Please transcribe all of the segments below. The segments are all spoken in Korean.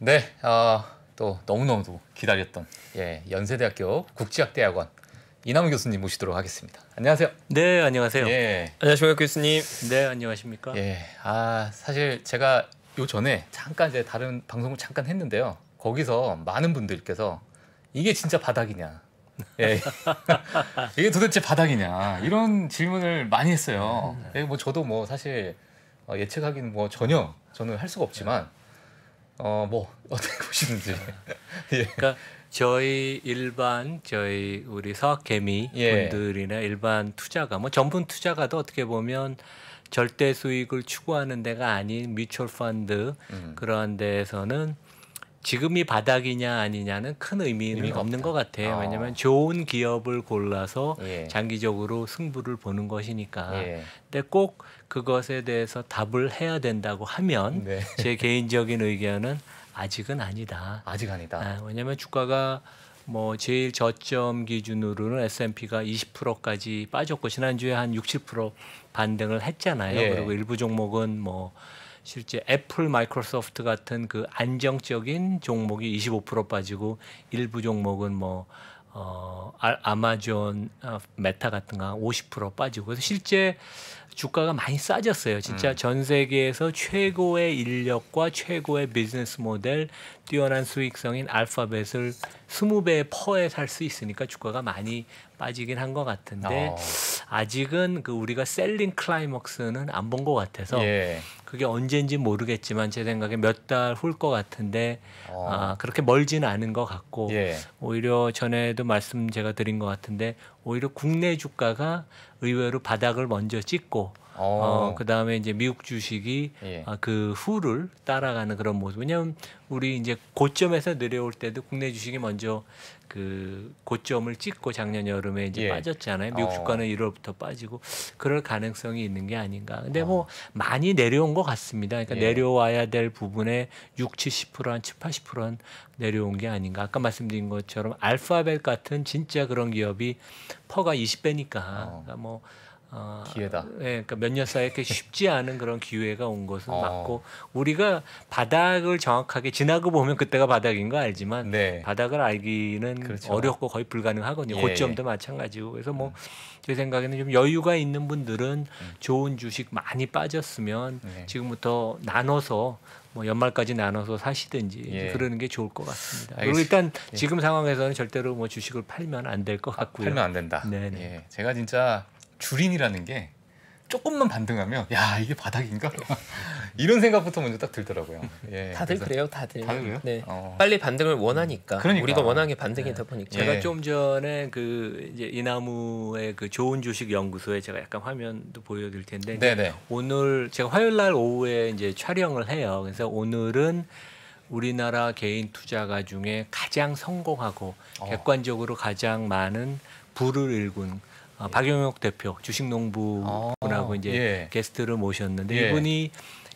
네, 어, 아, 또너무너무 기다렸던 예, 연세대학교 국제학대학원 이남훈 교수님 모시도록 하겠습니다. 안녕하세요. 네, 안녕하세요. 예. 안녕하십니까 교수님. 네, 안녕하십니까. 예, 아 사실 제가 요 전에 잠깐 이제 다른 방송을 잠깐 했는데요. 거기서 많은 분들께서 이게 진짜 바닥이냐, 예, 이게 도대체 바닥이냐 이런 질문을 많이 했어요. 음. 예, 뭐 저도 뭐 사실 어, 예측하기는 뭐 전혀 저는 할 수가 없지만 네. 어뭐 어떻게 보시는지. 예. 그러니까 저희 일반 저희 우리 서학개미 예. 분들이나 일반 투자가 뭐 전분 투자가도 어떻게 보면 절대 수익을 추구하는 데가 아닌 뮤추얼 펀드 음. 그러한 데에서는 지금이 바닥이냐 아니냐는 큰 의미는 의미가 없는 없다. 것 같아요. 아. 왜냐하면 좋은 기업을 골라서 예. 장기적으로 승부를 보는 것이니까. 예. 근데 꼭 그것에 대해서 답을 해야 된다고 하면 네. 제 개인적인 의견은 아직은 아니다. 아직 아니다. 아, 왜냐하면 주가가 뭐 제일 저점 기준으로는 S&P가 20%까지 빠졌고 지난주에 한 6, 7% 반등을 했잖아요. 예. 그리고 일부 종목은 뭐 실제 애플, 마이크로소프트 같은 그 안정적인 종목이 25% 빠지고 일부 종목은 뭐 어, 아, 아마존, 아 어, 메타 같은 거50% 빠지고 그래서 실제 주가가 많이 싸졌어요. 진짜 음. 전 세계에서 최고의 인력과 최고의 비즈니스 모델, 뛰어난 수익성인 알파벳을 20배 퍼에 살 수 있으니까 주가가 많이 빠지긴 한 것 같은데 어. 아직은 그 우리가 셀링 클라이먹스는 안 본 것 같아서 예. 그게 언제인지 모르겠지만 제 생각에 몇달훌것 같은데 어. 아, 그렇게 멀지는 않은 것 같고 예. 오히려 전에도 말씀 제가 드린 것 같은데 오히려 국내 주가가 의외로 바닥을 먼저 찍고 어, 어 그 다음에 이제 미국 주식이 예. 아, 그 후를 따라가는 그런 모습. 왜냐하면 우리 이제 고점에서 내려올 때도 국내 주식이 먼저 그 고점을 찍고 작년 여름에 이제 예. 빠졌잖아요. 미국 어. 주가는 1월부터 빠지고 그럴 가능성이 있는 게 아닌가. 근데 어. 뭐 많이 내려온 것 같습니다. 그러니까 예. 내려와야 될 부분에 6, 70%한 7, 80%한 내려온 게 아닌가. 아까 말씀드린 것처럼 알파벳 같은 진짜 그런 기업이 퍼가 20배니까 어. 그러니까 뭐. 아, 기회다. 예, 그러니까 몇 년 사이에 그렇게 쉽지 않은 그런 기회가 온 것은 어. 맞고 우리가 바닥을 정확하게 지나고 보면 그때가 바닥인 거 알지만 네. 바닥을 알기는 그렇죠. 어렵고 거의 불가능하거든요. 예. 고점도 예. 마찬가지고 그래서 뭐제 음. 생각에는 좀 여유가 있는 분들은 음. 좋은 주식 많이 빠졌으면 네. 지금부터 나눠서 뭐 연말까지 나눠서 사시든지 예. 그러는 게 좋을 것 같습니다. 그리고 일단 예. 지금 상황에서는 절대로 뭐 주식을 팔면 안 될 것 같고요. 팔면 안 된다. 네, 제가 진짜 줄인이라는 게 조금만 반등하면 야 이게 바닥인가 이런 생각부터 먼저 딱 들더라고요. 예, 다들 그래요, 다들. 다들 요 네. 어. 빨리 반등을 원하니까. 음, 그러니까. 우리가 원하는 게 반등이다 네. 보니까. 제가 예. 좀 전에 그 이제 이나무의 그 좋은 주식 연구소에 제가 약간 화면도 보여드릴 텐데 네네. 오늘 제가 화요일 날 오후에 이제 촬영을 해요. 그래서 오늘은 우리나라 개인 투자가 중에 가장 성공하고 어. 객관적으로 가장 많은 부를 일군 아, 박영혁 대표 주식농부분하고 아, 이제 예. 게스트를 모셨는데 예. 이분이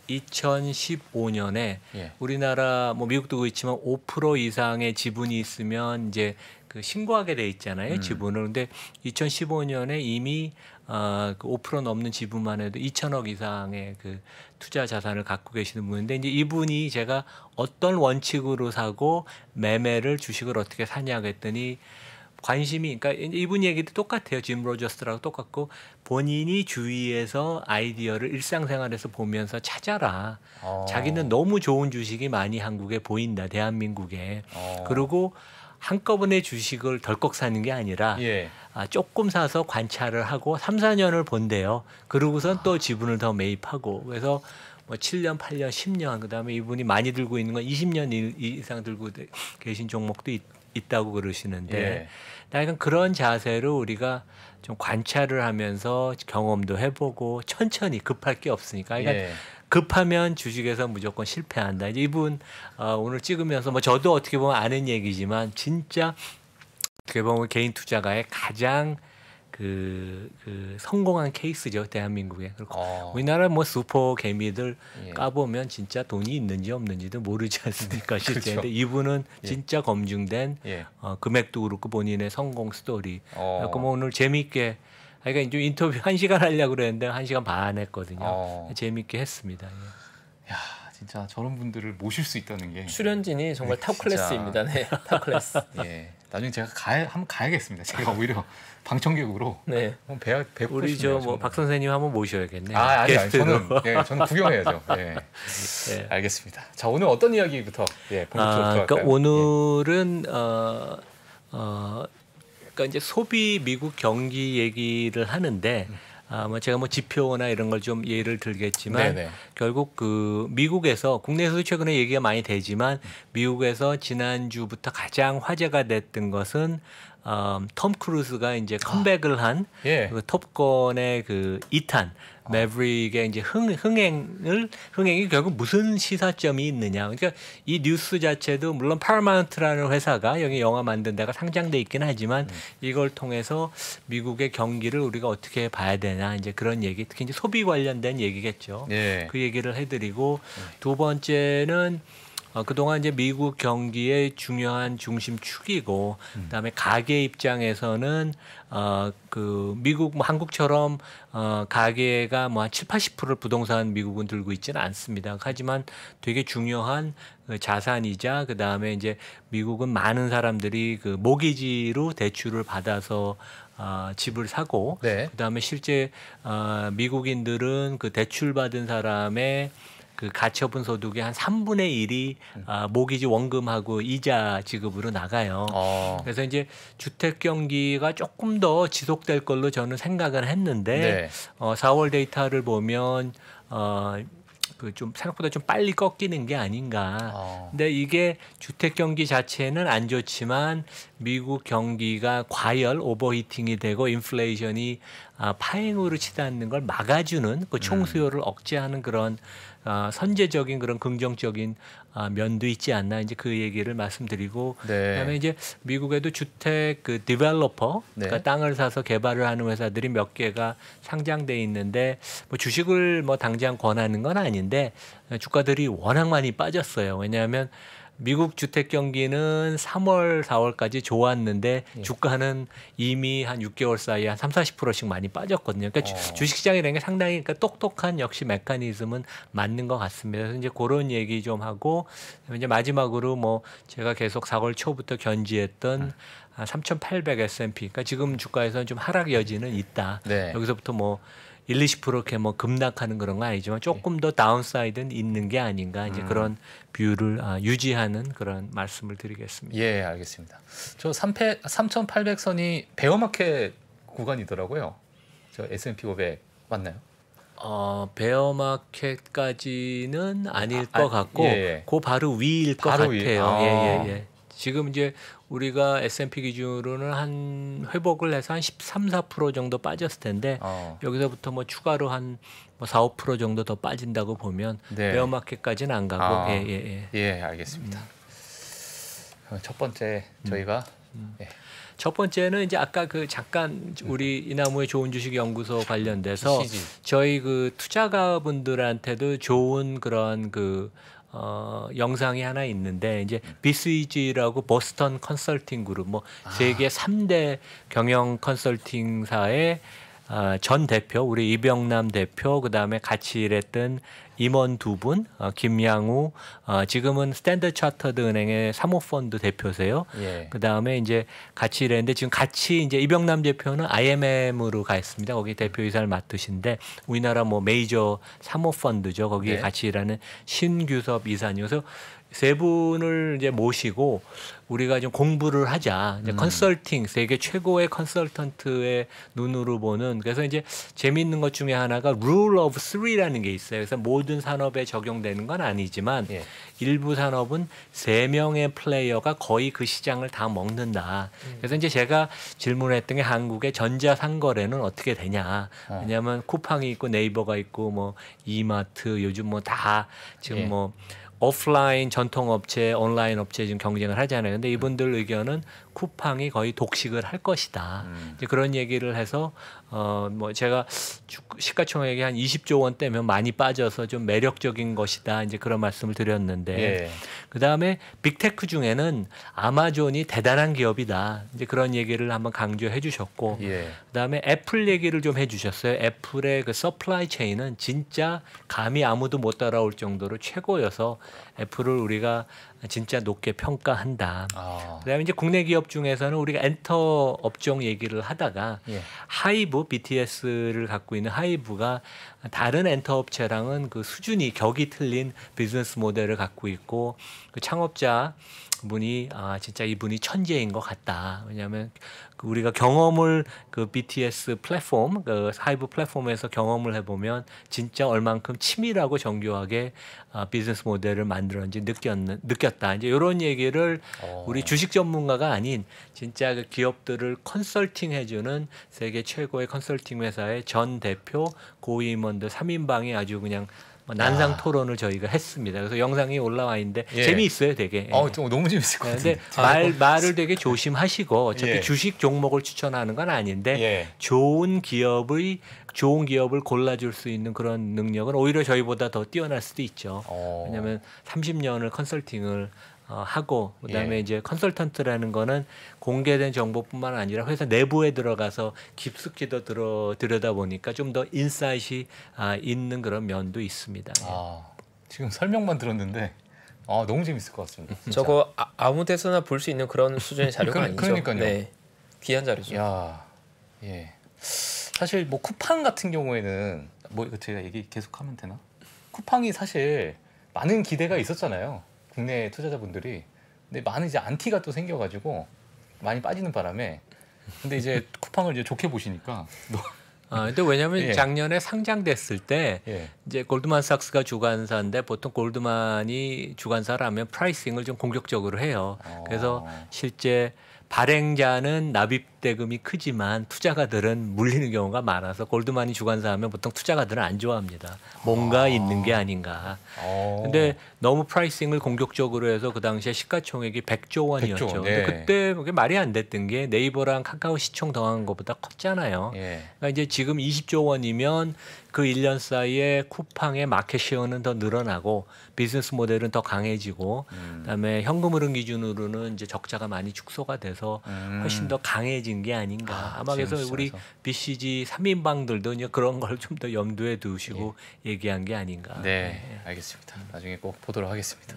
2015년에 예. 우리나라 뭐 미국도 그렇지만 5% 이상의 지분이 있으면 이제 그 신고하게 돼 있잖아요 음. 지분을 근데 2015년에 이미 어5% 그 넘는 지분만 해도 2천억 이상의 그 투자 자산을 갖고 계시는 분인데 이제 이분이 제가 어떤 원칙으로 사고 매매를 주식을 어떻게 사냐 그랬더니 관심이 그러니까 이분 얘기도 똑같아요. 짐로저스랑 똑같고 본인이 주위에서 아이디어를 일상생활에서 보면서 찾아라. 어. 자기는 너무 좋은 주식이 많이 한국에 보인다. 대한민국에. 어. 그리고 한꺼번에 주식을 덜컥 사는 게 아니라 예. 아, 조금 사서 관찰을 하고 3, 4년을 본대요. 그러고선 아. 또 지분을 더 매입하고 그래서 뭐 7년, 8년, 10년 그다음에 이분이 많이 들고 있는 건 20년 이상 들고 계신 종목도 있고 있다고 그러시는데 예. 약간 그런 자세로 우리가 좀 관찰을 하면서 경험도 해보고 천천히 급할 게 없으니까 그러니까 예. 급하면 주식에서 무조건 실패한다. 이제 이분 어, 오늘 찍으면서 뭐 저도 어떻게 보면 아는 얘기지만 진짜 어떻게 보면 개인 투자가의 가장 그, 그 성공한 케이스죠 대한민국에 그리고 어. 우리나라 뭐 슈퍼 개미들 예. 까보면 진짜 돈이 있는지 없는지도 모르지 않습니까 실제 그렇죠. 이분은 예. 진짜 검증된 예. 어, 금액도 그렇고 본인의 성공 스토리 어. 그러뭐 그러니까 오늘 재미있게 아, 그러니까 이제 인터뷰 한 시간 하려고 그랬는데 한 시간 반 했거든요 어. 재미있게 했습니다 예. 야. 진짜 저런 분들을 모실 수 있다는 게 출연진이 정말 탑 클래스입니다. 네, 탑 네, 클래스. 예, 나중에 제가 가야 한번 가야겠습니다. 제가 오히려 방청객으로 네. 배, 배 우리 저 뭐박 선생님 한번 모셔야겠네요. 아, 아니, 아니 저는 예, 저는 구경해야죠. 예. 예. 알겠습니다. 자, 오늘 어떤 이야기부터 예, 본격적으로 아, 그러니까 오늘은 어, 어 그러니까 이제 소비 미국 경기 얘기를 하는데 음. 아뭐 제가 뭐 지표나 이런 걸 좀 예를 들겠지만 네네. 네. 결국 그 미국에서 국내에서도 최근에 얘기가 많이 되지만 음. 미국에서 지난주부터 가장 화제가 됐던 것은 어, 톰 크루즈가 이제 아, 컴백을 한 예. 그 톱건의 그이탄 매브릭의 이제 흥, 행을 흥행이 결국 무슨 시사점이 있느냐. 그러니까 이 뉴스 자체도 물론 파라마운트라는 회사가 여기 영화 만든 데가 상장돼 있긴 하지만 음. 이걸 통해서 미국의 경기를 우리가 어떻게 봐야 되나 이제 그런 얘기, 특히 이제 소비 관련된 얘기겠죠. 예. 그 얘기를 해드리고 음. 두 번째는 어, 그동안 이제 미국 경기의 중요한 중심축이고 음. 그다음에 가계 입장에서는 어, 그 미국 뭐 한국처럼 어, 가계가 뭐한칠 팔십 프로를 부동산 미국은 들고 있지는 않습니다. 하지만 되게 중요한 그 자산이자 그 다음에 이제 미국은 많은 사람들이 그 모기지로 대출을 받아서 어, 집을 사고 네. 그 다음에 실제 어, 미국인들은 그 대출 받은 사람의 그 가처분 소득의 한 3분의 1이 음. 아, 모기지 원금하고 이자 지급으로 나가요. 어. 그래서 이제 주택 경기가 조금 더 지속될 걸로 저는 생각을 했는데 네. 어, 4월 데이터를 보면 어, 그좀 생각보다 좀 빨리 꺾이는 게 아닌가. 어. 근데 이게 주택 경기 자체는 안 좋지만 미국 경기가 과열 오버히팅이 되고 인플레이션이 아, 파행으로 치닫는 걸 막아주는 그 음. 총수요를 억제하는 그런 아, 선제적인 그런 긍정적인 아, 면도 있지 않나 이제 그 얘기를 말씀드리고 네. 그다음에 이제 미국에도 주택 그 디벨로퍼 네. 그러니까 땅을 사서 개발을 하는 회사들이 몇 개가 상장돼 있는데 뭐 주식을 뭐 당장 권하는 건 아닌데 주가들이 워낙 많이 빠졌어요. 왜냐하면 미국 주택 경기는 3월, 4월까지 좋았는데 예. 주가는 이미 한 6개월 사이에 한 3, 40%씩 많이 빠졌거든요. 그러니까 어. 주식시장이라는 게 상당히 그러니까 똑똑한 역시 메커니즘은 맞는 것 같습니다. 그래서 이제 그런 얘기 좀 하고 이제 마지막으로 뭐 제가 계속 4월 초부터 견지했던 음. 3,800 아, S&P. 그러니까 지금 주가에서는 좀 하락 여지는 있다. 네. 여기서부터 뭐 1, 20% 프로 이렇게 뭐 급락하는 그런 건 아니지만 조금 더 다운사이드는 있는 게 아닌가 이제 음. 그런 뷰를 아, 유지하는 그런 말씀을 드리겠습니다. 예, 알겠습니다. 저 삼패 삼천팔 선이 베어마켓 구간이더라고요. 저 S&P 500 맞나요? 어, 베어마켓까지는 아닐 아, 것 아, 같고 예, 예. 그 바로 위일 것 바로 같아요. 위. 아. 예, 예, 예. 지금 이제 우리가 S&P 기준으로는 한 회복을 해서 한 13, 4% 정도 빠졌을 텐데 어. 여기서부터 뭐 추가로 한뭐 4, 5% 정도 더 빠진다고 보면 네. 베어마켓까지는 안 가고 아. 예, 예, 예. 예, 알겠습니다. 음. 첫 번째 저희가 음. 음. 예. 첫 번째는 이제 아까 그 잠깐 우리 이나무의 좋은 주식 연구소 관련돼서 그 저희 그 투자가분들한테도 좋은 그런 그 어, 영상이 하나 있는데 이제 BCG라고 보스턴 컨설팅 그룹 뭐 아. 세계 3대 경영 컨설팅사의 아, 전 대표 우리 이병남 대표 그다음에 같이 일했던 임원 두 분, 어, 김양우, 어, 지금은 스탠드 차터드 은행의 사모펀드 대표세요. 예. 그 다음에 이제 같이 일했는데 지금 같이 이제 이병남 대표는 IMM으로 가 있습니다. 거기 대표이사를 맡으신데 우리나라 뭐 메이저 사모펀드죠. 거기에 네. 같이 일하는 신규섭 이사님. 그래서 세 분을 이제 모시고 우리가 좀 공부를 하자. 이제 음. 컨설팅 세계 최고의 컨설턴트의 눈으로 보는 그래서 이제 재미있는 것 중에 하나가 rule of three라는 게 있어요. 그래서 모든 산업에 적용되는 건 아니지만 예. 일부 산업은 세 명의 플레이어가 거의 그 시장을 다 먹는다. 음. 그래서 이제 제가 질문했던 게 한국의 전자 상거래는 어떻게 되냐. 어. 왜냐하면 쿠팡이 있고 네이버가 있고 뭐 이마트 요즘 뭐 다 지금 예. 뭐 오프라인 전통 업체, 온라인 업체 지금 경쟁을 하잖아요. 근데 이분들 의견은 쿠팡이 거의 독식을 할 것이다. 음. 이제 그런 얘기를 해서 어 뭐 제가 시가총액이 한 20조 원대면 많이 빠져서 좀 매력적인 것이다. 이제 그런 말씀을 드렸는데 예. 그다음에 빅테크 중에는 아마존이 대단한 기업이다. 이제 그런 얘기를 한번 강조해 주셨고 예. 그다음에 애플 얘기를 좀 해 주셨어요. 애플의 그 서플라이 체인은 진짜 감이 아무도 못 따라올 정도로 최고여서 애플을 우리가 진짜 높게 평가한다. 아. 그다음에 이제 국내 기업 중에서는 우리가 엔터 업종 얘기를 하다가 예. 하이브 BTS를 갖고 있는 하이브가 다른 엔터 업체랑은 그 수준이 격이 틀린 비즈니스 모델을 갖고 있고 그 창업자 분이 아 진짜 이분이 천재인 것 같다. 왜냐하면 그 우리가 경험을 그 BTS 플랫폼, 그 하이브 플랫폼에서 경험을 해보면 진짜 얼만큼 치밀하고 정교하게 아, 비즈니스 모델을 만들었는지 느꼈 느꼈다. 이제 이런 얘기를 오. 어. 우리 주식 전문가가 아닌 진짜 그 기업들을 컨설팅 해주는 세계 최고의 컨설팅 회사의 전 대표 고임원들 3인방이 아주 그냥 어, 난상 토론을 저희가 했습니다. 그래서 영상이 올라와 있는데 예. 재미있어요, 되게. 어, 예. 너무 재밌을 것 네, 같은데. 말 아, 뭐. 말을 되게 조심하시고 어차피 예. 주식 종목을 추천하는 건 아닌데 예. 좋은 기업의 좋은 기업을 골라줄 수 있는 그런 능력은 오히려 저희보다 더 뛰어날 수도 있죠. 오. 어. 왜냐하면 30년을 컨설팅을 어, 하고 그다음에 예. 이제 컨설턴트라는 거는 공개된 정보뿐만 아니라 회사 내부에 들어가서 깊숙이도 들어 들여다 보니까 좀 더인사이시 아, 있는 그런 면도 있습니다. 예. 아, 지금 설명만 들었는데 아 너무 재밌을 것 같습니다. 진짜. 저거 아, 무 데서나 볼 수 있는 그런 수준의 자료가 그러, 아니죠. 그러니까요. 네, 귀한 자료죠. 야, 예. 사실 뭐 쿠팡 같은 경우에는 뭐 제가 얘기 계속하면 되나? 쿠팡이 사실 많은 기대가 있었잖아요. 국내 투자자분들이 근데 많은 이제 안티가 또 생겨가지고 많이 빠지는 바람에 근데 이제 쿠팡을 이제 좋게 보시니까 아, 근데 왜냐하면 예. 작년에 상장됐을 때 예. 이제 골드만삭스가 주관사인데 보통 골드만이 주관사라면 프라이싱을 좀 공격적으로 해요. 어. 그래서 실제 발행자는 납입 대금이 크지만 투자가들은 물리는 경우가 많아서 골드만이 주관사 하면 보통 투자가들은 안 좋아합니다. 뭔가 아. 있는 게 아닌가. 아. 근데 너무 프라이싱을 공격적으로 해서 그 당시에 시가총액이 100조 원이었죠. 100조, 네. 근데 예. 그때 그게 말이 안 됐던 게 네이버랑 카카오 시총 더한 것보다 컸잖아요. 예. 그러니까 이제 지금 20조 원이면 그 1년 사이에 쿠팡의 마켓 시어는 더 늘어나고 비즈니스 모델은 더 강해지고 음. 그다음에 현금 흐름 기준으로는 이제 적자가 많이 축소가 돼서 음. 훨씬 더 강해진 게 아닌가. 아, 마 그래서 우리 BCG 3인방들도 그런 걸 좀 더 염두에 두시고 예. 얘기한 게 아닌가. 네, 네, 알겠습니다. 나중에 꼭 보도록 하겠습니다.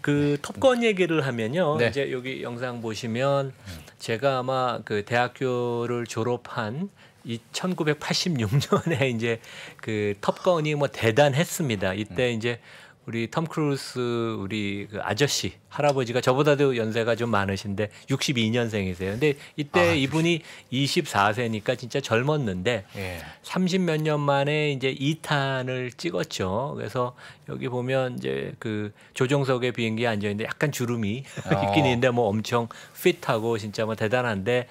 그 네. 톱건 얘기를 하면요. 네. 이제 여기 영상 보시면 음. 제가 아마 그 대학교를 졸업한 이 1986년에 이제 그 텁건이 뭐 대단했습니다. 이때 음. 이제 우리 톰 크루즈 우리 그 아저씨 할아버지가 저보다도 연세가 좀 많으신데 62년생이세요. 근데 이때 아, 이분이 24세니까 진짜 젊었는데 예. 30몇 년 만에 이제 2탄을 찍었죠. 그래서 여기 보면 이제 그조종석의 비행기에 앉아 있는데 약간 주름이 어. 있긴 있는데 뭐 엄청 핏하고 진짜 뭐 대단한데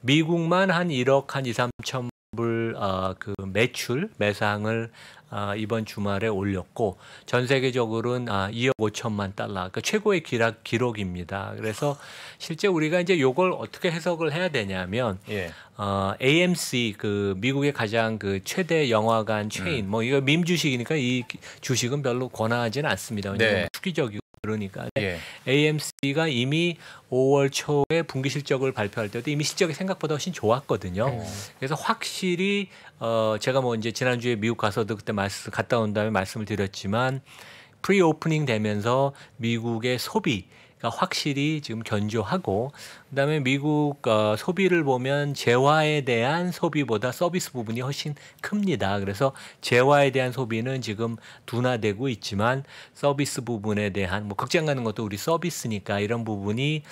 미국만 한 1억 한 2, 3천 불 어, 아, 그 매출 매상을 어, 이번 주말에 올렸고 전 세계적으로는 아, 2억 5천만 달러 그 최고의 기락 기록입니다. 그래서 실제 우리가 이제 요걸 어떻게 해석을 해야 되냐면 예. 어, AMC 그 미국의 가장 그 최대 영화관 체인 음. 뭐 이거 민 주식이니까 이 주식은 별로 권하지는 않습니다. 왜냐하면 네. 투기적이고 그러니까 예. AMC가 이미 5월 초에 분기 실적을 발표할 때도 이미 실적이 생각보다 훨씬 좋았거든요. 오. 어. 그래서 확실히 어 제가 뭐 이제 지난주에 미국 가서도 그때 말씀 갔다 온 다음에 말씀을 드렸지만 프리 오프닝 되면서 미국의 소비 그러니까 확실히 지금 견조하고 그다음에 미국 어, 소비를 보면 재화에 대한 소비보다 서비스 부분이 훨씬 큽니다. 그래서 재화에 대한 소비는 지금 둔화되고 있지만 서비스 부분에 대한 뭐 극장 가는 것도 우리 서비스니까 이런 부분이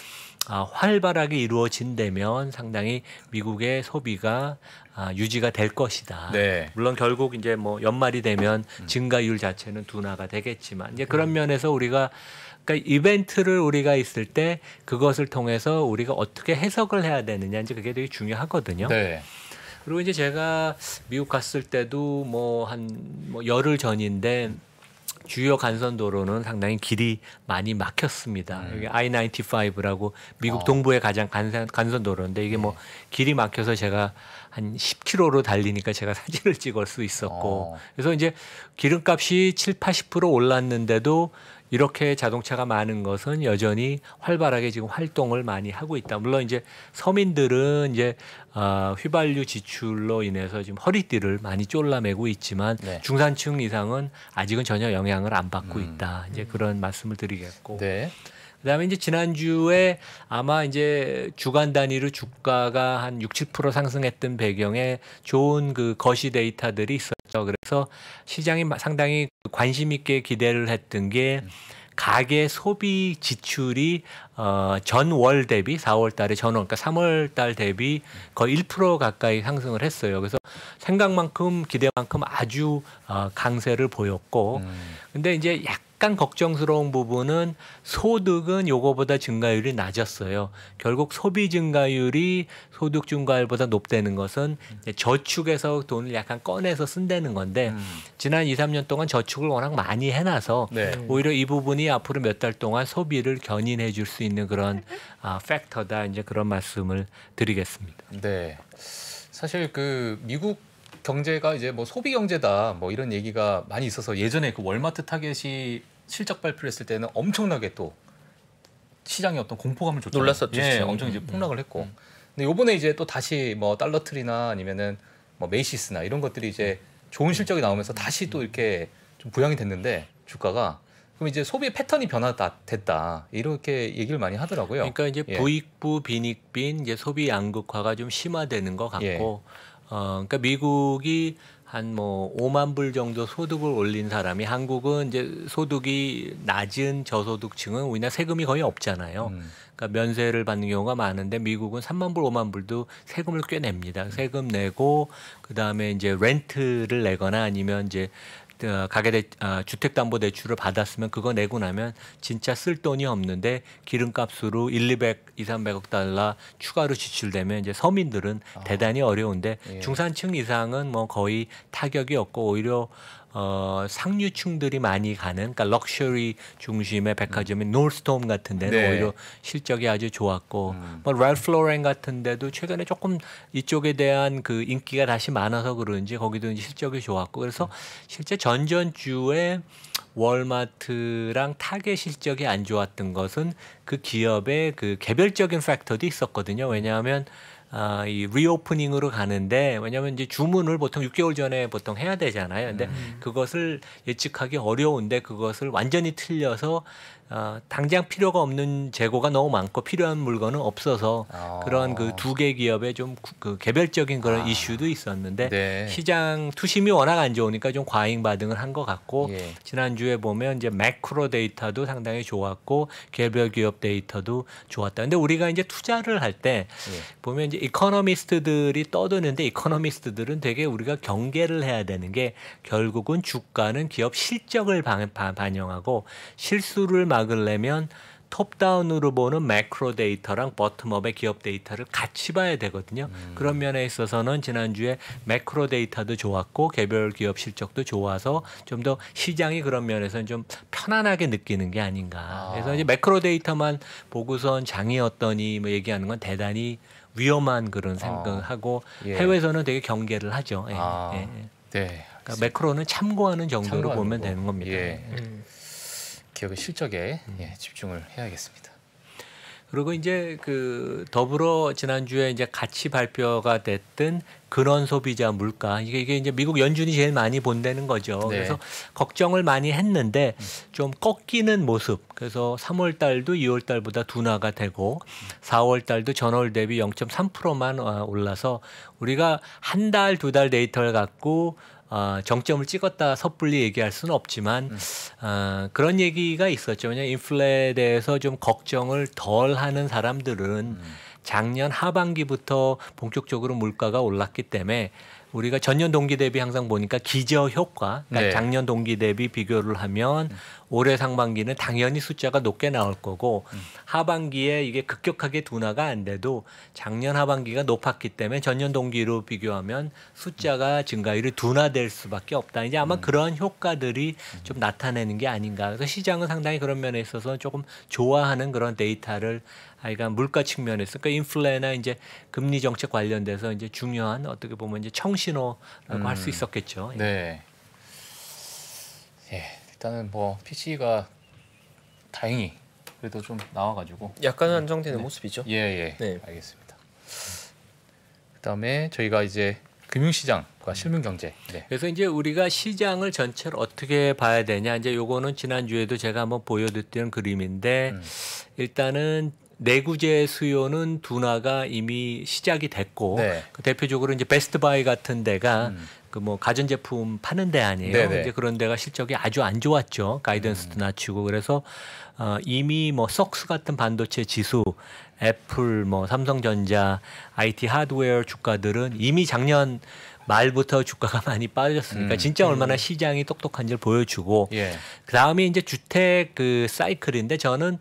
아, 활발하게 이루어진다면 상당히 미국의 소비가 아, 유지가 될 것이다. 네. 물론 결국 이제 뭐 연말이 되면 음. 증가율 자체는 둔화가 되겠지만 이제 음. 그런 면에서 우리가 그러니까 이벤트를 우리가 있을 때 그것을 통해서 우리가 어떻게 해석을 해야 되느냐 이제 그게 되게 중요하거든요. 네. 그리고 이제 제가 미국 갔을 때도 뭐 한뭐 뭐 열흘 전인데 주요 간선 도로는 상당히 길이 많이 막혔습니다. 음. 여기 I-95라고 미국 어. 동부의 가장 간선, 간선 도로인데 이게 뭐 네. 뭐 길이 막혀서 제가 한 10km로 달리니까 제가 사진을 찍을 수 있었고 어. 그래서 이제 기름값이 7, 80% 올랐는데도 이렇게 자동차가 많은 것은 여전히 활발하게 지금 활동을 많이 하고 있다. 물론 이제 서민들은 이제 어, 휘발유 지출로 인해서 지금 허리띠를 많이 쫄라매고 있지만 네. 중산층 이상은 아직은 전혀 영향을 안 받고 음. 있다. 음. 이제 그런 말씀을 드리겠고. 네. 그다음에 이제 지난주에 아마 이제 주간 단위로 주가가 한 6, 7% 상승했던 배경에 좋은 그 거시 데이터들이 있었죠. 그래서 시장이 상당히 관심 있게 기대를 했던 게 가계 소비 지출이 어, 전월 대비 4월 달에 전월 그러니까 3월 달 대비 거의 1% 가까이 상승을 했어요. 그래서 생각만큼 기대만큼 아주 어, 강세를 보였고 음. 근데 이제 약 약간 걱정스러운 부분은 소득은 요거보다 증가율이 낮았어요. 결국 소비 증가율이 소득 증가율보다 높다는 것은 저축에서 돈을 약간 꺼내서 쓴다는 건데 음. 지난 2, 3년 동안 저축을 워낙 많이 해놔서 네. 오히려 이 부분이 앞으로 몇 달 동안 소비를 견인해 줄 수 있는 그런 아, 팩터다 이제 그런 말씀을 드리겠습니다. 네. 사실 그 미국 경제가 이제 뭐 소비 경제다 뭐 이런 얘기가 많이 있어서 예전에 그 월마트 타겟이 실적 발표를 했을 때는 엄청나게 또시장에 어떤 공포감을 줬죠. 놀랐었죠. 예, 엄청 이제 음, 폭락을 했고. 음, 음. 근데 요번에 이제 또 다시 뭐 달러트리나 아니면은 뭐 메이시스나 이런 것들이 이제 좋은 실적이 나오면서 다시 또 이렇게 좀 부양이 됐는데 주가가 그럼 이제 소비 패턴이 변화다 됐다 이렇게 얘기를 많이 하더라고요. 그러니까 이제 예. 부익부 빈익빈 이제 소비 양극화가 좀 심화되는 것 같고 예. 어, 그러니까 미국이 한 뭐 5만 불 정도 소득을 올린 사람이 한국은 이제 소득이 낮은 저소득층은 우리나라 세금이 거의 없잖아요. 음. 그니까 면세를 받는 경우가 많은데 미국은 3만 불, 5만 불도 세금을 꽤 냅니다. 세금 내고 그다음에 이제 렌트를 내거나 아니면 이제 어, 가계대 아, 어, 주택담보대출을 받았으면 그거 내고 나면 진짜 쓸 돈이 없는데 기름값으로 1, 200, 2, 300억 달러 추가로 지출되면 이제 서민들은 아. 대단히 어려운데 예. 중산층 이상은 뭐 거의 타격이 없고 오히려 어, 상류층들이 많이 가는 그러니까 럭셔리 중심의 백화점인 음. 놀스톰 같은 데는 네. 오히려 실적이 아주 좋았고 음. 뭐랄플 로렌 같은 데도 최근에 조금 이쪽에 대한 그 인기가 다시 많아서 그런지 거기도 이제 실적이 좋았고 그래서 음. 실제 전전주에 월마트랑 타겟 실적이 안 좋았던 것은 그 기업의 그 개별적인 팩터도 있었거든요. 왜냐하면 아, 이 리오프닝으로 가는데 왜냐면 이제 주문을 보통 6개월 전에 보통 해야 되잖아요. 근데 음. 그것을 예측하기 어려운데 그것을 완전히 틀려서 어, 당장 필요가 없는 재고가 너무 많고 필요한 물건은 없어서 아. 그런 그 두 개 기업의 좀그 개별적인 그런 아. 이슈도 있었는데 네. 시장 투심이 워낙 안 좋으니까 좀 과잉 반응을 한 것 같고 예. 지난주에 보면 이제 매크로 데이터도 상당히 좋았고 개별 기업 데이터도 좋았다. 근데 우리가 이제 투자를 할때 예. 보면 이제 이제 이코노미스트들이 떠드는데 이코노미스트들은 되게 우리가 경계를 해야 되는 게 결국은 주가는 기업 실적을 반영하고 실수를 막으려면 톱다운으로 보는 매크로 데이터랑 버텀업의 기업 데이터를 같이 봐야 되거든요. 음. 그런 면에 있어서는 지난주에 매크로 데이터도 좋았고 개별 기업 실적도 좋아서 좀 더 시장이 그런 면에서는 좀 편안하게 느끼는 게 아닌가. 아. 그래서 이제 매크로 데이터만 보고선 장이어떠니뭐 얘기하는 건 대단히 위험한 그런 아, 생각하고 아, 예. 해외에서는 되게 경계를 하죠. 예. 아, 예. 예. 네. 그러니까 매크로는 참고하는 정도로 참고하는 보면 거. 되는 겁니다. 예. 음. 예. 기억의 실적에 음. 예, 집중을 해야겠습니다. 그리고 이제 그 더불어 지난주에 이제 같이 발표가 됐던 근원 소비자 물가 이게 이게 이제 미국 연준이 제일 많이 본다는 거죠. 네. 그래서 걱정을 많이 했는데 좀 꺾이는 모습. 그래서 3월 달도 2월 달보다 둔화가 되고 4월 달도 전월 대비 0.3%만 어, 올라서 우리가 한 달 두달 달 데이터를 갖고 어, 정점을 찍었다 섣불리 얘기할 수는 없지만 음. 어, 그런 얘기가 있었죠. 왜냐 인플레에 대해서 좀 걱정을 덜 하는 사람들은 음. 작년 하반기부터 본격적으로 물가가 올랐기 때문에 우리가 전년 동기 대비 항상 보니까 기저 효과, 그러니까 네. 작년 동기 대비 비교를 하면 올해 상반기는 당연히 숫자가 높게 나올 거고 음. 하반기에 이게 급격하게 둔화가 안 돼도 작년 하반기가 높았기 때문에 전년 동기로 비교하면 숫자가 음. 증가율이 둔화될 수밖에 없다. 이제 아마 음. 그런 효과들이 음. 좀 나타내는 게 아닌가. 그래서 시장은 상당히 그런 면에 있어서 조금 좋아하는 그런 데이터를 하여간 물가 측면에서 그러니까 인플레나 이제 금리 정책 관련돼서 이제 중요한 어떻게 보면 이제 청신호라고 음. 할수 있었겠죠. 예. 네. 예, 일단은 뭐 PC가 다행히 그래도 좀 나와가지고 약간 네. 안정되는 네. 모습이죠. 예, 예. 네. 알겠습니다. 그다음에 저희가 이제 금융시장과 음. 실물경제. 네. 그래서 이제 우리가 시장을 전체를 어떻게 봐야 되냐. 이제 요거는 지난주에도 제가 한번 보여드렸던 그림인데 음. 일단은 내구재 수요는 둔화가 이미 시작이 됐고 네. 그 대표적으로 이제 베스트바이 같은 데가 음. 그뭐 가전제품 파는 데 아니에요. 네네. 네. 이제 그런 데가 실적이 아주 안 좋았죠. 가이던스도 음. 낮추고 그래서 어, 이미 뭐 석스 같은 반도체 지수, 애플, 뭐 삼성전자, IT 하드웨어 주가들은 이미 작년 말부터 주가가 많이 빠졌으니까 음. 진짜 얼마나 음. 시장이 똑똑한지를 보여주고 예. 그 다음에 이제 주택 그 사이클인데 저는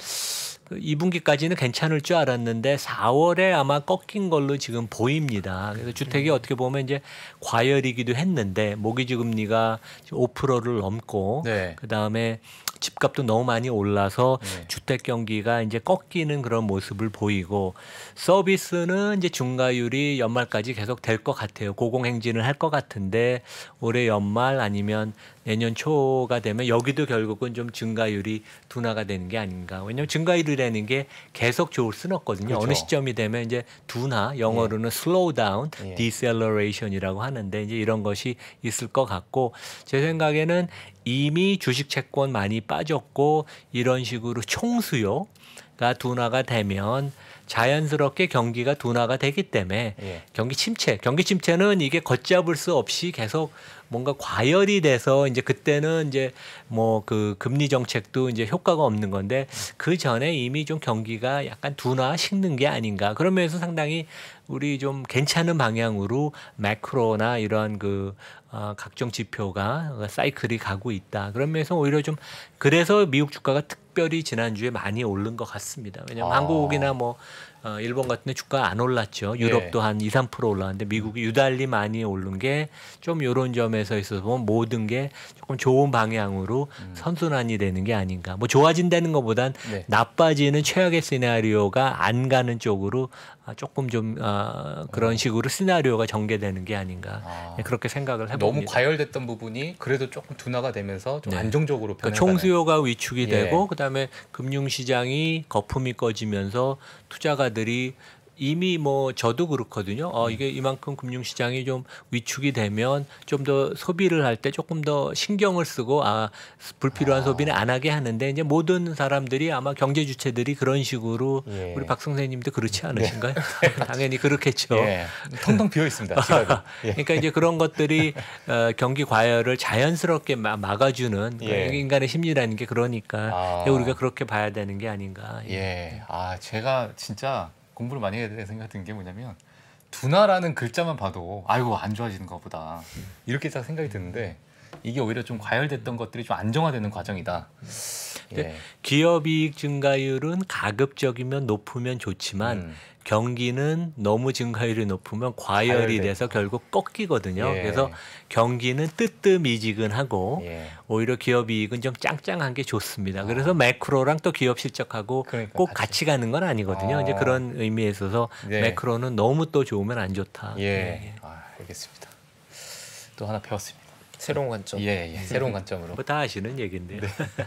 그 2분기까지는 괜찮을 줄 알았는데 4월에 아마 꺾인 걸로 지금 보입니다. 그래서 주택이 음. 어떻게 보면 이제 과열이기도 했는데 모기지 금리가 5%를 넘고 네. 그다음에 집값도 너무 많이 올라서 네. 주택 경기가 이제 꺾이는 그런 모습을 보이고 서비스는 이제 중가율이 연말까지 계속 될 것 같아요. 고공행진을 할 것 같은데 올해 연말 아니면 내년 초가 되면 여기도 결국은 좀 증가율이 둔화가 되는 게 아닌가. 왜냐하면 증가율이라는 게 계속 좋을 수는 없거든요. 그렇죠. 어느 시점이 되면 이제 둔화, 영어로는 예. slow down, 예. deceleration이라고 하는데 이제 이런 것이 있을 것 같고 제 생각에는 이미 주식 채권 많이 빠졌고 이런 식으로 총수요. 가 둔화가 되면 자연스럽게 경기가 둔화가 되기 때문에 예. 경기 침체, 경기 침체는 이게 걷잡을 수 없이 계속 뭔가 과열이 돼서 이제 그때는 이제 뭐 그 금리 정책도 이제 효과가 없는 건데 그 전에 이미 좀 경기가 약간 둔화 식는 게 아닌가 그러면서 상당히 우리 좀 괜찮은 방향으로 매크로나 이런 그 어, 각종 지표가 사이클이 가고 있다. 그러면서 오히려 좀 그래서 미국 주가가 특별히 지난주에 많이 오른 것 같습니다. 왜냐면 아. 한국이나 뭐 어, 일본 같은 데 주가 안 올랐죠. 예. 유럽도 예. 한 2, 3% 올랐는데 미국이 유달리 많이 오른 게 좀 이런 점에서 있어서 보면 모든 게 조금 좋은 방향으로 음. 선순환이 되는 게 아닌가. 뭐 좋아진다는 것보단 네. 나빠지는 최악의 시나리오가 안 가는 쪽으로 아, 조금 좀 어, 그런 음. 식으로 시나리오가 전개되는 게 아닌가 아. 예, 그렇게 생각을 해봅니다. 너무 과열됐던 부분이 그래도 조금 둔화가 되면서 좀 네. 안정적으로 변해가는. 그러니까 총수요가 위축이 예. 되고 그다음에 금융시장이 거품이 꺼지면서 투자가들이 이미 뭐 저도 그렇거든요. 어, 이게 이만큼 금융시장이 좀 위축이 되면 좀 더 소비를 할 때 조금 더 신경을 쓰고 아 불필요한 아. 소비는 안 하게 하는데 이제 모든 사람들이 아마 경제 주체들이 그런 식으로 예. 우리 박 선생님도 그렇지 네. 않으신가요? 네. 당연히 그렇겠죠. 예. 텅텅 비어 있습니다. 예. 그러니까 이제 그런 것들이 어, 경기 과열을 자연스럽게 마, 막아주는 예. 그러니까 인간의 심리라는 게 그러니까 아. 우리가 그렇게 봐야 되는 게 아닌가. 예. 아 제가 진짜 공부를 많이 해야 되는 생각 이든게 뭐냐면 두나라는 글자만 봐도 아이고 안좋아지는것 보다 이렇게 딱 생각이 드는데 이게 오히려 좀 과열됐던 것들이 좀 안정화되는 과정이다. 예. 기업이익 증가율은 가급적이면 높으면 좋지만 음. 경기는 너무 증가율이 높으면 과열이 돼서 결국 꺾이거든요. 예. 그래서 경기는 뜨뜨미지근하고 예. 오히려 기업 이익은 좀 짱짱한 게 좋습니다. 아. 그래서 매크로랑 또 기업 실적하고 그러니까, 꼭 같이. 같이. 가는 건 아니거든요. 아. 이제 그런 의미에 있어서 예. 매크로는 너무 또 좋으면 안 좋다. 예. 예. 아, 알겠습니다. 또 하나 배웠습니다. 새로운 관점. 예, 예. 새로운 관점으로. 뭐다 아시는 얘기인데요. 네.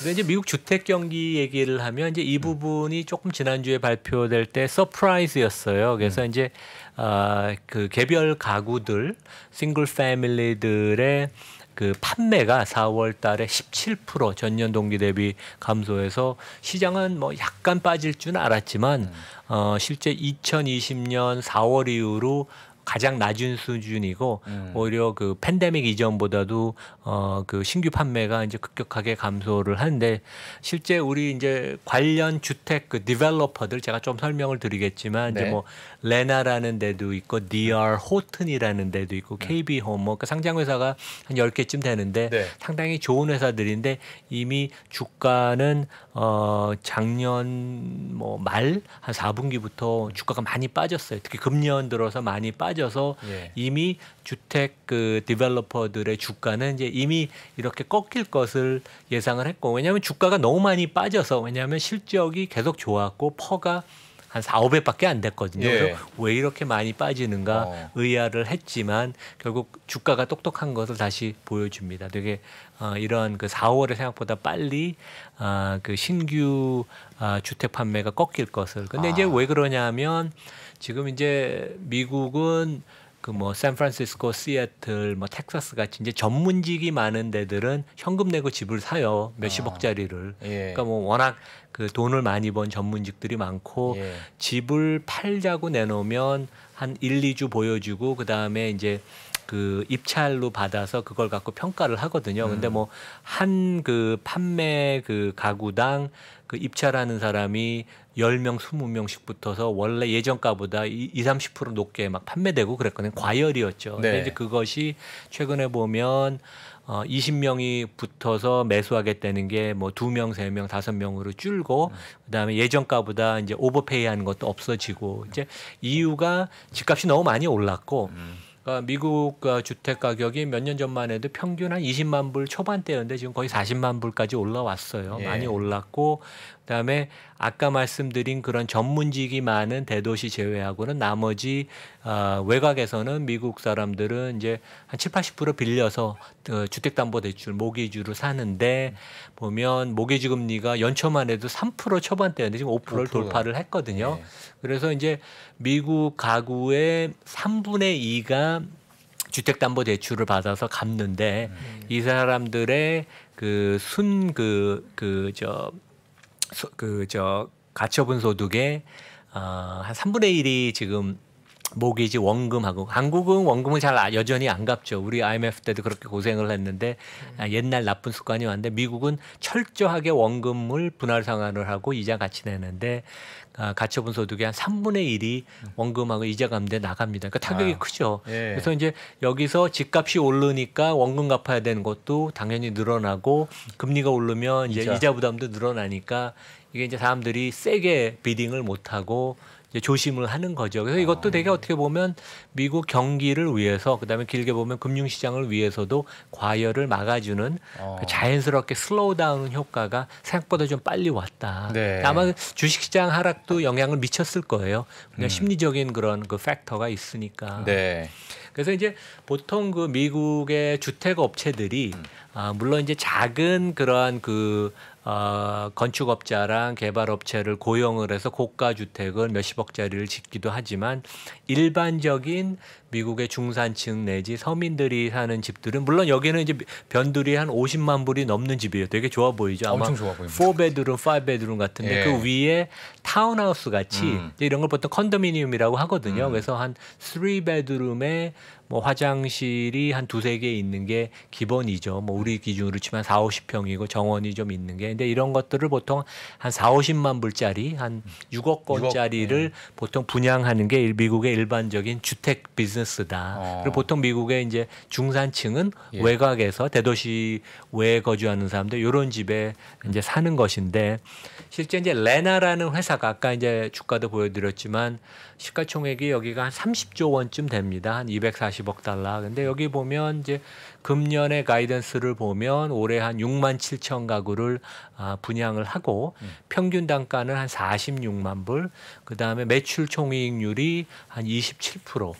근데 이제 미국 주택 경기 얘기를 하면 이제 이 부분이 조금 지난주에 발표될 때 서프라이즈였어요. 그래서 음. 이제 어, 그 개별 가구들 싱글 패밀리들의 그 판매가 4월 달에 17% 전년 동기 대비 감소해서 시장은 뭐 약간 빠질 줄 알았지만 음. 어, 실제 2020년 4월 이후로 가장 낮은 수준이고 음. 오히려 그 팬데믹 이전보다도 어 그 신규 판매가 이제 급격하게 감소를 하는데 실제 우리 이제 관련 주택 그 디벨로퍼들 제가 좀 설명을 드리겠지만 네. 이제 뭐 레나라는 데도 있고 DR 호튼이라는 데도 있고 KB 네. 홈 뭐, 그러니까 상장 회사가 한 열개쯤 되는데 네. 상당히 좋은 회사들인데 이미 주가는 어 작년 뭐 말 한 사분기부터 주가가 많이 빠졌어요. 특히 금년 들어서 많이 빠졌 어요 심해져서 예. 이미 주택 그 디벨로퍼들의 주가는 이제 이미 이렇게 꺾일 것을 예상을 했고 왜냐하면 주가가 너무 많이 빠져서 왜냐하면 실적이 계속 좋았고 퍼가 한 4, 5배밖에 안 됐거든요. 예. 그래서 왜 이렇게 많이 빠지는가 어. 의아를 했지만 결국 주가가 똑똑한 것을 다시 보여줍니다. 되게 어, 이런그 4월에 5 생각보다 빨리 아, 어, 그 신규 아, 주택 판매가 꺾일 것을. 근데 아. 이제 왜 그러냐면 지금 이제 미국은 그 뭐 샌프란시스코, 시애틀, 뭐 텍사스 같이 이제 전문직이 많은 데들은 현금 내고 집을 사요 몇십억짜리를. 아, 예. 그러니까 뭐 워낙 그 돈을 많이 번 전문직들이 많고 예. 집을 팔자고 내놓으면 한 1, 2주 보여주고 그 다음에 이제 그 입찰로 받아서 그걸 갖고 평가를 하거든요. 근데 음. 뭐한 그 판매 그 가구당 그 입찰하는 사람이 열명 스무 명씩 붙어서 원래 예전가보다 이 삼십 프로 높게 막 판매되고 그랬거든요. 과열이었죠. 네. 근데 이제 그것이 최근에 보면 어, 20명이 붙어서 매수하겠다는 게 뭐 두명세명 다섯 명으로 줄고 음. 그다음에 예전가보다 이제 오버페이 하는 것도 없어지고 이제 이유가 집값이 너무 많이 올랐고 음. 그러니까 미국 주택 가격이 몇 년 전만 해도 평균 한 20만 불 초반대였는데 지금 거의 40만 불까지 올라왔어요. 예. 많이 올랐고 그다음에 아까 말씀드린 그런 전문직이 많은 대도시 제외하고는 나머지 어, 외곽에서는 미국 사람들은 이제 한 7, 80% 빌려서 어, 주택담보대출 모기주로 사는데 보면 모기지 금리가 연초만 해도 3% 초반대였는데 지금 5%를 5%. 돌파를 했거든요. 네. 그래서 이제 미국 가구의 3분의 2가 주택담보대출을 받아서 갚는데 음. 이 사람들의 그 순 그 그저 그저 가처분 소득의 어, 한 3분의 1이 지금 모기지 원금하고 한국은 원금을 잘 아, 여전히 안 갚죠. 우리 IMF 때도 그렇게 고생을 했는데 음. 옛날 나쁜 습관이 왔는데 미국은 철저하게 원금을 분할 상환을 하고 이자 같이 내는데 아, 가처분 소득의 한 3분의 1이 원금하고 이자 감대 나갑니다. 그러니까 타격이 아, 크죠. 예. 그래서 이제 여기서 집값이 오르니까 원금 갚아야 되는 것도 당연히 늘어나고 금리가 오르면 이제 이자, 이자 부담도 늘어나니까 이게 이제 사람들이 세게 비딩을 못 하고 이제 조심을 하는 거죠. 그래서 아. 이것도 되게 어떻게 보면 미국 경기를 위해서 그다음에 길게 보면 금융시장을 위해서도 과열을 막아주는 어. 그 자연스럽게 슬로우다운 효과가 생각보다 좀 빨리 왔다. 네. 아마 주식시장 하락도 영향을 미쳤을 거예요. 그냥 음. 심리적인 그런 그 팩터가 있으니까. 네. 그래서 이제 보통 그 미국의 주택 업체들이 음. 아, 물론 이제 작은 그러한 그 어, 건축업자랑 개발업체를 고용을 해서 고가 주택을 몇십억짜리를 짓기도 하지만 일반적인 미국의 중산층 내지 서민들이 사는 집들은 물론 여기는 이제 변두리 한 50만 불이 넘는 집이에요. 되게 좋아 보이죠. 아마 엄청 좋아 보입니다. 4베드룸, 5베드룸 같은데 예. 그 위에 타운하우스 같이 음. 이런 걸 보통 컨도미니엄이라고 하거든요. 음. 그래서 한 3베드룸에 뭐 화장실이 한 두세 개 있는 게 기본이죠. 뭐 우리 기준으로 치면 4, 50평이고 정원이 좀 있는 게. 근데 이런 것들을 보통 한 4, 50만 불짜리 한 6억 건짜리를 6억, 예. 보통 분양하는 게 미국의 일반적인 주택 비즈니 비즈니스다. 어. 그리고 보통 미국의 이제 중산층은 예. 외곽에서 대도시 외에 거주하는 사람들 이런 집에 이제 사는 것인데 실제 이제 레나라는 회사가 아까 이제 주가도 보여드렸지만 시가총액이 여기가 한 30조 원쯤 됩니다. 한 240억 달러. 근데 여기 보면 이제 금년의 가이던스를 보면 올해 한 6만 7천 가구를 아, 분양을 하고 음. 평균 단가는 한 46만 불, 그 다음에 매출 총이익률이 한 27%.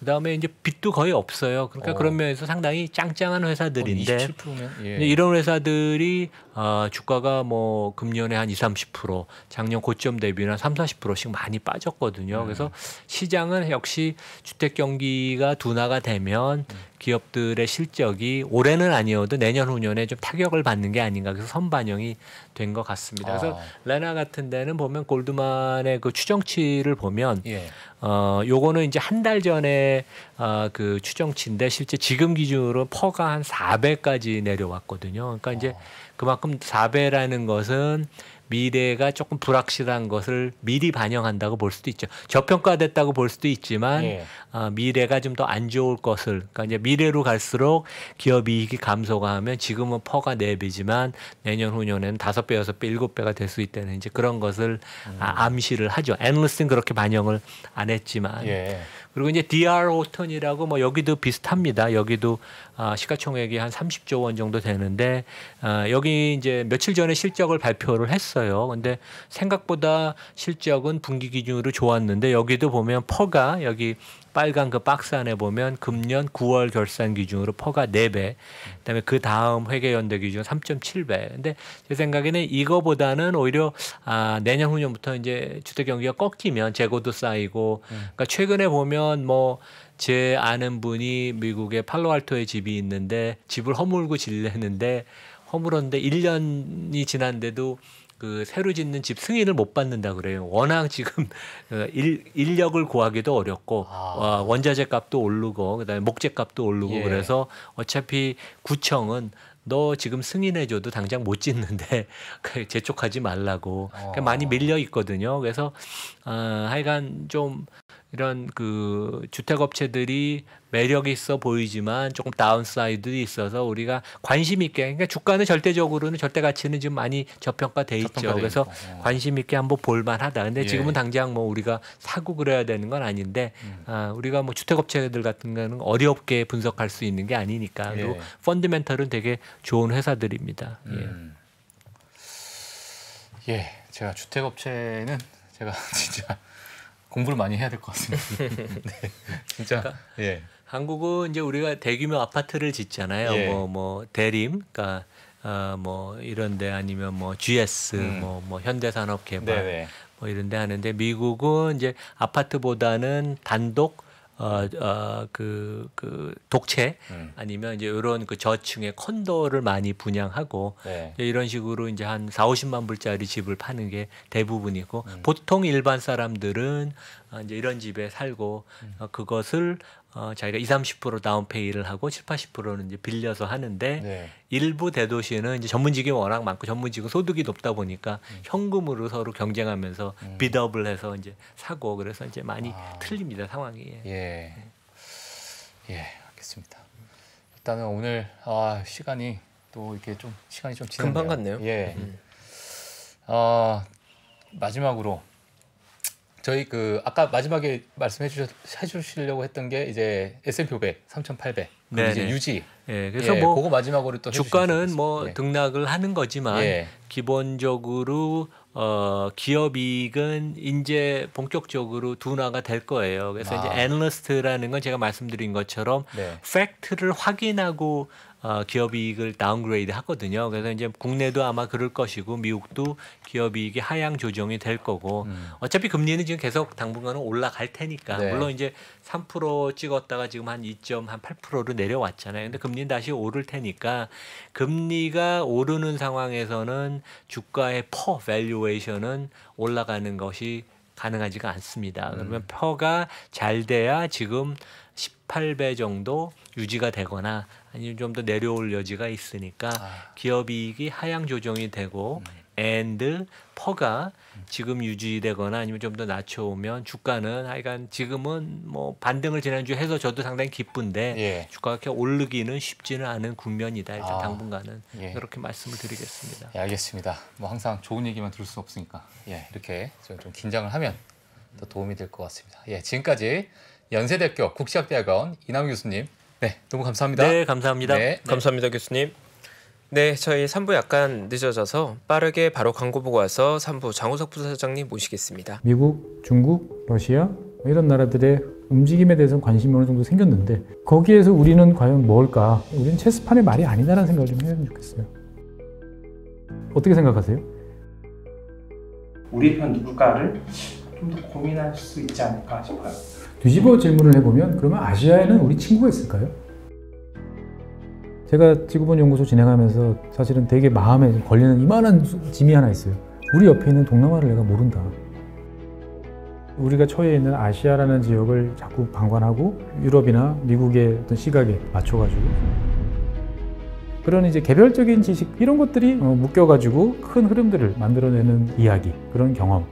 그다음에 이제 빚도 거의 없어요. 그러니까 오. 어. 그런 면에서 상당히 짱짱한 회사들인데 어, 예. 이런 회사들이 어, 주가가 뭐 금년에 한 2, 30% 작년 고점 대비는 한 3, 40%씩 많이 빠졌거든요. 음. 그래서 시장은 역시 주택 경기가 둔화가 되면 음. 기업들의 실적이 올해는 아니어도 내년 후년에 좀 타격을 받는 게 아닌가 그래서 선반영이 된 것 같습니다. 그래서 아. 레나 같은 데는 보면 골드만의 그 추정치를 보면 예. 어 요거는 이제 한 달 전에 어그 추정치인데 실제 지금 기준으로 퍼가 한 4배까지 내려왔거든요. 그러니까 이제 아. 그만큼 4배라는 것은 미래가 조금 불확실한 것을 미리 반영한다고 볼 수도 있죠. 저평가됐다고 볼 수도 있지만 예. 어, 미래가 좀 더 안 좋을 것을 그러니까 이제 미래로 갈수록 기업 이익이 감소가 하면 지금은 퍼가 네배지만 내년 후년에는 다섯 배 여섯 배 일곱 배가 될 수 있다는 이제 그런 것을 아, 음. 아, 암시를 하죠. 애널리스트는 그렇게 반영을 안 했지만 예. 그리고 이제 DR 오턴이라고 뭐 여기도 비슷합니다. 여기도 아, 시가총액이 한 30조 원 정도 되는데 아, 여기 이제 며칠 전에 실적을 발표를 했어요. 근데 생각보다 실적은 분기 기준으로 좋았는데 여기도 보면 퍼가 여기 빨간 그 박스 안에 보면 금년 9월 결산 기준으로 퍼가 4배, 그다음에 그 다음 회계연대 기준 3.7배. 근데 제 생각에는 이거보다는 오히려 아, 내년 후년부터 이제 주택 경기가 꺾이면 재고도 쌓이고, 음. 그러니까 최근에 보면 뭐제 아는 분이 미국의 팔로알토에 집이 있는데 집을 허물고 질렸는데 허물었는데 1년이 지난데도 그 새로 짓는 집 승인을 못 받는다 그래요. 워낙 지금 어, 일, 인력을 구하기도 어렵고 아. 어, 원자재 값도 오르고 그다음에 목재 값도 오르고 예. 그래서 어차피 구청은 너 지금 승인해줘도 당장 못 짓는데 그 재촉하지 말라고 그러니까 어. 많이 밀려 있거든요. 그래서 어, 하여간 좀 이런 그 주택 업체들이 매력이 있어 보이지만 조금 다운사이드도 있어서 우리가 관심 있게 그러니까 주가는 절대적으로는 절대 가치는 지금 많이 저평가돼 있죠. 저평가 그래서 있고. 어. 관심 있게 한번 볼만하다. 근데 예. 지금은 당장 뭐 우리가 사고 그래야 되는 건 아닌데 음. 아, 우리가 뭐 주택업체들 같은 거는 어렵게 분석할 수 있는 게 아니니까 예. 그리고 펀드멘털은 되게 좋은 회사들입니다. 예. 음. 예. 예, 제가 주택업체는 제가 진짜 공부를 많이 해야 될 것 같습니다. 네, 진짜 그러니까 예. 한국은 이제 우리가 대규모 아파트를 짓잖아요. 예. 뭐, 뭐 대림, 그러니까 어, 뭐 이런데 아니면 뭐 GS, 음. 뭐, 뭐 현대산업개발, 네네. 네. 뭐 이런데 하는데 미국은 이제 아파트보다는 단독 어, 어, 그, 그 독채 음. 아니면 이제 이런 그 저층의 콘도를 많이 분양하고 네. 이런 식으로 이제 한 4, 50만 불짜리 집을 파는 게 대부분이고 음. 보통 일반 사람들은 어, 이제 이런 집에 살고 음. 어, 그것을 어, 자기가 20, 30% 다운페이를 하고 7, 80%는 이제 빌려서 하는데 네. 일부 대도시는 이제 전문직이 워낙 많고 전문직은 소득이 높다 보니까 음. 현금으로 서로 경쟁하면서 음. 비더블 해서 이제 사고 그래서 이제 많이 아. 틀립니다 상황이. 예. 예. 예, 알겠습니다. 일단은 오늘 아, 시간이 또 이렇게 좀 시간이 좀 지났네요. 금방 갔네요. 예. 음. 어, 마지막으로 저희 그 아까 마지막에 말씀해 주셔 해주시려고 했던 게 이제 S&P 500 3,800 이제 유지. 예, 그래서 예, 뭐 그거 마지막으로 또 주가는 뭐 네. 등락을 하는 거지만 예. 기본적으로 어, 기업이익은 이제 본격적으로 둔화가 될 거예요. 그래서 아. 이제 애널리스트라는 건 제가 말씀드린 것처럼 네. 팩트를 확인하고 어, 기업이익을 다운그레이드 하거든요. 그래서 이제 국내도 아마 그럴 것이고 미국도 기업이익이 하향 조정이 될 거고 음. 어차피 금리는 지금 계속 당분간은 올라갈 테니까 네. 물론 이제 3% 찍었다가 지금 한 2.8%로 내려왔잖아요. 근데 금리는 다시 오를 테니까 금리가 오르는 상황에서는 주가의 퍼 밸류에이션은 올라가는 것이 가능하지가 않습니다. 음. 그러면 음. 퍼가 잘 돼야 지금 18배 정도 유지가 되거나 아니면 좀 더 내려올 여지가 있으니까 아. 기업이익이 하향 조정이 되고 음. 드 n 퍼가 지금 유지되거나 아니면 좀 더 낮춰오면 주가는 하여간 지금은 뭐 반등을 지난주 해서 저도 상당히 기쁜데 예. 주가가 이렇게 오르기는 쉽지는 않은 국면이다. 일단 아. 당분간은 예. 그렇게 말씀을 드리겠습니다. 예, 알겠습니다. 뭐 항상 좋은 얘기만 들을 수 없으니까 예, 이렇게 좀 긴장을 하면 더 도움이 될 것 같습니다. 예, 지금까지 연세대학교 국시학대학원 이남 교수님 네, 너무 감사합니다. 네, 감사합니다. 네, 네. 감사합니다, 교수님. 네, 저희 3부 약간 늦어져서 빠르게 바로 광고 보고 와서 3부 장우석 부사장님 모시겠습니다. 미국, 중국, 러시아 뭐 이런 나라들의 움직임에 대해서 관심이 어느 정도 생겼는데 거기에서 우리는 과연 뭘까? 우리는 체스판의 말이 아니다라는 생각을 좀 해보면 좋겠어요. 어떻게 생각하세요? 우리 편 누굴까를 좀 더 고민할 수 있지 않을까 싶어요. 뒤집어 질문을 해보면 그러면 아시아에는 우리 친구가 있을까요? 제가 지구본 연구소 진행하면서 사실은 되게 마음에 걸리는 이만한 짐이 하나 있어요. 우리 옆에 있는 동남아를 내가 모른다. 우리가 처해 있는 아시아라는 지역을 자꾸 방관하고 유럽이나 미국의 어떤 시각에 맞춰가지고 그런 이제 개별적인 지식 이런 것들이 어, 묶여가지고 큰 흐름들을 만들어내는 이야기 그런 경험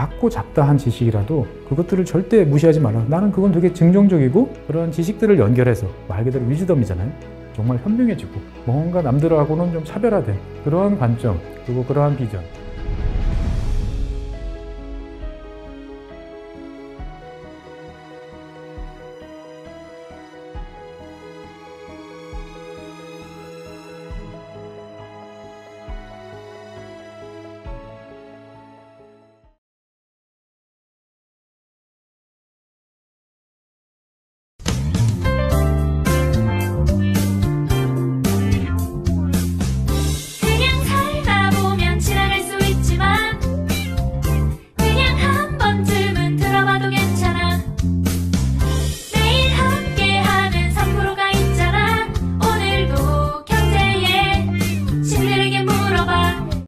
작고 잡다한 지식이라도 그것들을 절대 무시하지 말라. 나는 그건 되게 긍정적이고 그런 지식들을 연결해서 말 그대로 위즈덤이잖아요. 정말 현명해지고 뭔가 남들하고는 좀 차별화된 그러한 관점 그리고 그러한 비전